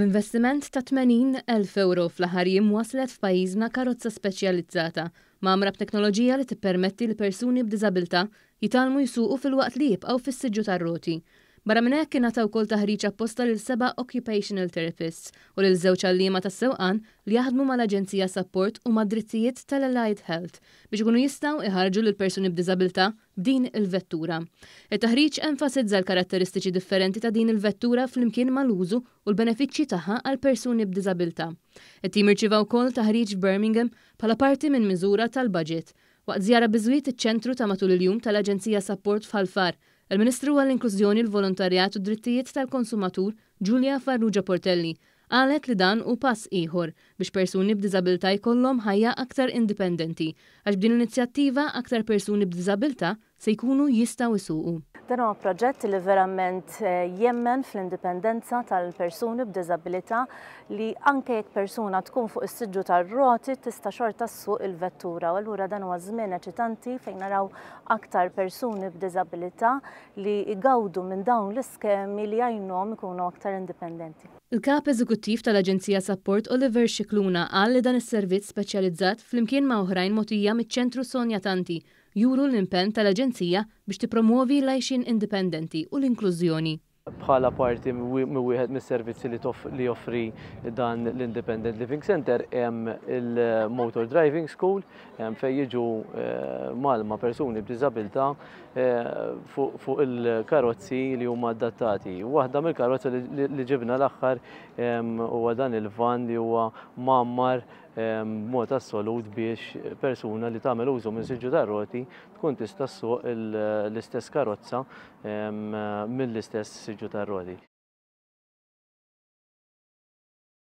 B'investiment ta' 80.000 euro fl-ħar waslet f'pajjiżna karozza speċjalizzata mamra b'teknoloġija li tippermetti l persuni b'diżabilità jitalmu jisuqu fil-waqt li jibqgħu fis-siġġu tar-roti Barra minn hekk ingħataw ukoll taħriġ apposta lil seba' occupational therapists u lil żewġ għalliema tas-sewqan li jaħdmu mal-Aġenzija Support u mad-drittijiet tal-Allied Health biex ikunu jistgħu iħarġu lil persuni b'diżabilità din il-vettura. it taħriġ enfasizza l-karatteristiċi differenti ta' din il-vettura fl-imkien mal-użu u l-benefiċċji tagħha għal persuni b'diżabilità. It-tim irċiva wkoll taħriġ Birmingham bħala parti minn miżura tal-budget waqt żjara biżwiet iċ-ċentru ta' matul il-jum tal-Aġenzija Support f'Ħalfar Il-Ministru għall-Inklużjoni l-Volontarjat u Drittijiet tal-Konsumatur Giulia Farrugia Portelli għalet li dan u pass ieħor biex persuni b'diżabilità jkollhom ħajja aktar indipendenti għax b'din l-inizjattiva aktar persuni b'diżabilità se jkunu jistaw isuqu. Dan huwa proġett li verament eh, jemmen fl-indipendenza tal-persuni b'diżabilità li anke jekk persuna tkun fuq is-siġġu tar-roti tista' xorta s-suq il-vettura u allura dan huwa żmien eċitanti fejn naraw aktar persuni b'diżabilità li jgawdu minn dawn l-iskemi li jgħinhom ikunu aktar indipendenti. Il-kap eżekuttiv tal-Aġenzija Support Oliver Xikluna għal li dan is-servizz speċjalizzat flimkien ma' oħrajn motija miċ-ċentru Sonja Tanti juru l-impenn tal-Aġenzija biex tipromuovi l-għajxin indipendenti u l-inklużjoni bħala parti wieħed mis-servizzi li joffri dan l-Independent Living Center hemm il-Motor Driving School hemm fejn jiġu eh, malma persuni b'diżabilità eh, fuq il-karozzi li huma adattati. Waħda mill karozza li ġibna l-aħħar huwa dan il-van li huwa mammar mod assolut biex persuna li tagħmel użu minn siġġu tar-roti tkun tista' ssuq l-istess karozza mill-istess siġġu tar-roti.